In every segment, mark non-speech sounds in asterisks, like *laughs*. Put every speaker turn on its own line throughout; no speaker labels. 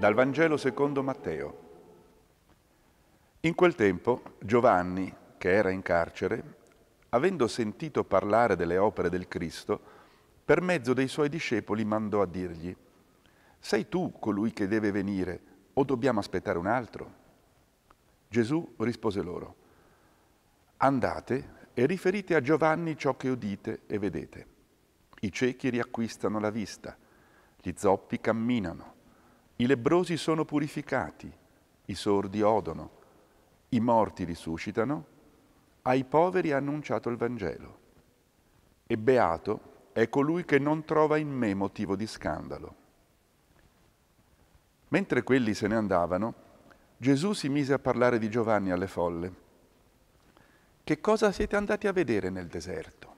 Dal Vangelo secondo Matteo. In quel tempo Giovanni, che era in carcere, avendo sentito parlare delle opere del Cristo, per mezzo dei suoi discepoli mandò a dirgli, Sei tu colui che deve venire o dobbiamo aspettare un altro? Gesù rispose loro, Andate e riferite a Giovanni ciò che udite e vedete. I ciechi riacquistano la vista, gli zoppi camminano i lebrosi sono purificati, i sordi odono, i morti risuscitano, ai poveri ha annunciato il Vangelo. E beato è colui che non trova in me motivo di scandalo. Mentre quelli se ne andavano, Gesù si mise a parlare di Giovanni alle folle. Che cosa siete andati a vedere nel deserto?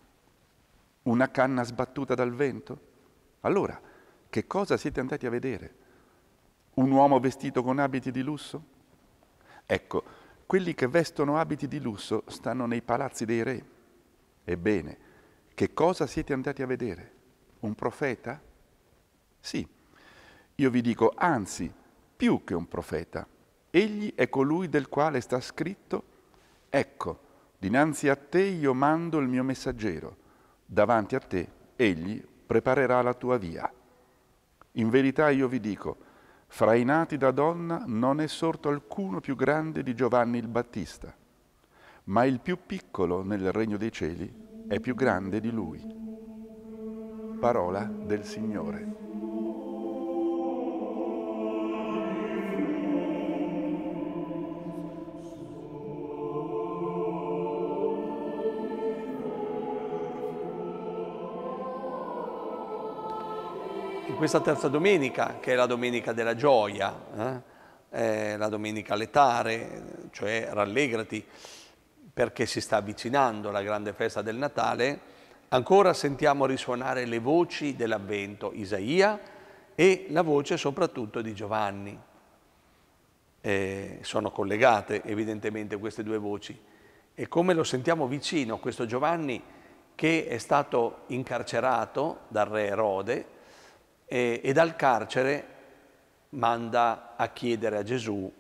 Una canna sbattuta dal vento? Allora, che cosa siete andati a vedere? un uomo vestito con abiti di lusso? Ecco, quelli che vestono abiti di lusso stanno nei palazzi dei re. Ebbene, che cosa siete andati a vedere? Un profeta? Sì, io vi dico, anzi, più che un profeta. Egli è colui del quale sta scritto, ecco, dinanzi a te io mando il mio messaggero, davanti a te egli preparerà la tua via. In verità io vi dico, fra i nati da donna non è sorto alcuno più grande di Giovanni il Battista, ma il più piccolo nel regno dei cieli è più grande di lui. Parola del Signore.
questa terza domenica, che è la domenica della gioia, eh? la domenica letare, cioè rallegrati, perché si sta avvicinando la grande festa del Natale, ancora sentiamo risuonare le voci dell'Avvento, Isaia e la voce soprattutto di Giovanni. Eh, sono collegate evidentemente queste due voci e come lo sentiamo vicino questo Giovanni che è stato incarcerato dal re Erode e, e dal carcere manda a chiedere a Gesù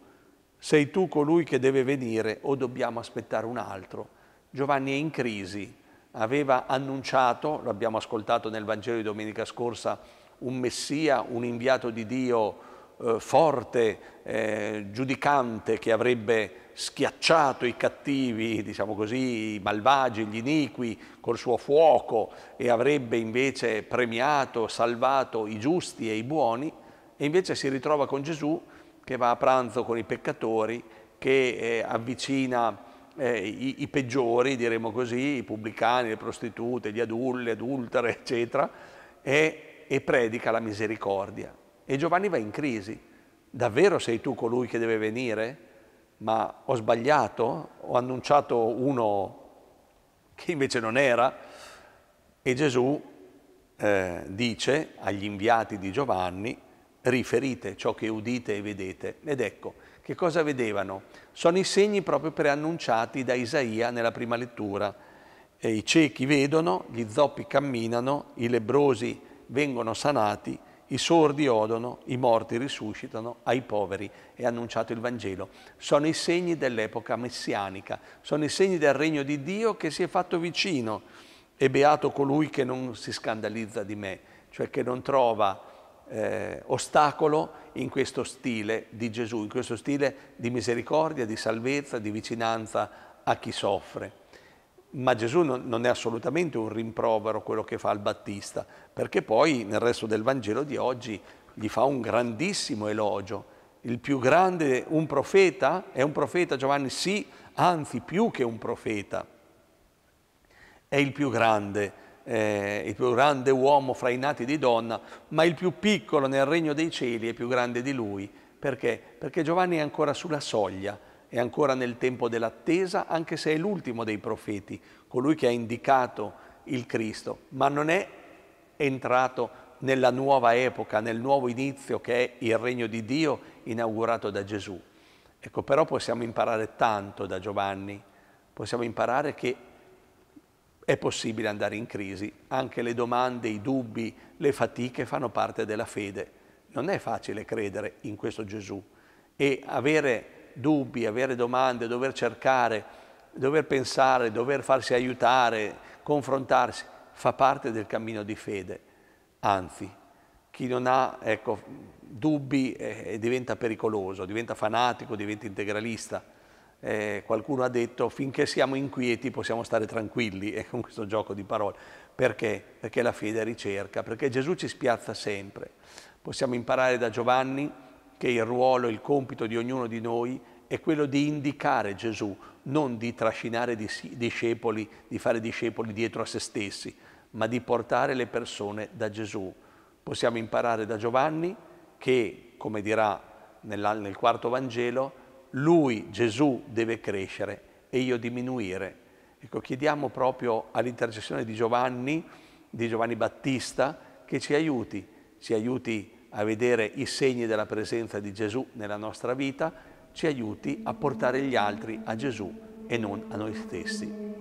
sei tu colui che deve venire o dobbiamo aspettare un altro? Giovanni è in crisi, aveva annunciato, lo abbiamo ascoltato nel Vangelo di domenica scorsa, un Messia, un inviato di Dio eh, forte, eh, giudicante che avrebbe schiacciato i cattivi, diciamo così, i malvagi, gli iniqui col suo fuoco e avrebbe invece premiato, salvato i giusti e i buoni e invece si ritrova con Gesù che va a pranzo con i peccatori, che eh, avvicina eh, i, i, peggiori, diremmo così, i pubblicani, le prostitute, gli adulti, le adultere, eccetera, e, e predica la misericordia. E Giovanni va in crisi. Davvero sei tu colui che deve venire? Ma ho sbagliato? Ho annunciato uno che invece non era? E Gesù eh, dice agli inviati di Giovanni, riferite ciò che udite e vedete. Ed ecco, che cosa vedevano? Sono i segni proprio preannunciati da Isaia nella prima lettura. E I ciechi vedono, gli zoppi camminano, i lebrosi vengono sanati, i sordi odono, i morti risuscitano, ai poveri è annunciato il Vangelo. Sono i segni dell'epoca messianica, sono i segni del regno di Dio che si è fatto vicino. E beato colui che non si scandalizza di me, cioè che non trova eh, ostacolo in questo stile di Gesù, in questo stile di misericordia, di salvezza, di vicinanza a chi soffre. Ma Gesù non è assolutamente un rimprovero quello che fa al Battista, perché poi nel resto del Vangelo di oggi gli fa un grandissimo elogio. Il più grande, un profeta? È un profeta Giovanni? Sì, anzi più che un profeta. È il più grande, eh, il più grande uomo fra i nati di donna, ma il più piccolo nel regno dei cieli è più grande di lui. Perché? Perché Giovanni è ancora sulla soglia è ancora nel tempo dell'attesa, anche se è l'ultimo dei profeti, colui che ha indicato il Cristo, ma non è entrato nella nuova epoca, nel nuovo inizio che è il regno di Dio inaugurato da Gesù. Ecco, però possiamo imparare tanto da Giovanni, possiamo imparare che è possibile andare in crisi, anche le domande, i dubbi, le fatiche fanno parte della fede. Non è facile credere in questo Gesù e avere dubbi, avere domande, dover cercare, dover pensare, dover farsi aiutare, confrontarsi, fa parte del cammino di fede. Anzi, chi non ha ecco, dubbi eh, eh diventa pericoloso, diventa fanatico, diventa integralista. Eh, qualcuno ha detto finché siamo inquieti possiamo stare tranquilli eh, *laughs* con questo gioco di parole. Perché? Perché la fede è ricerca, perché Gesù ci spiazza sempre. Possiamo imparare da Giovanni che il ruolo, il compito di ognuno di noi è quello di indicare Gesù, non di trascinare discepoli, di fare discepoli dietro a se stessi, ma di portare le persone da Gesù. Possiamo imparare da Giovanni che, come dirà nel quarto Vangelo, lui, Gesù, deve crescere e io diminuire. Ecco, chiediamo proprio all'intercessione di Giovanni, di Giovanni Battista, che ci aiuti, ci aiuti a vedere i segni della presenza di Gesù nella nostra vita, ci aiuti a portare gli altri a Gesù e non a noi stessi.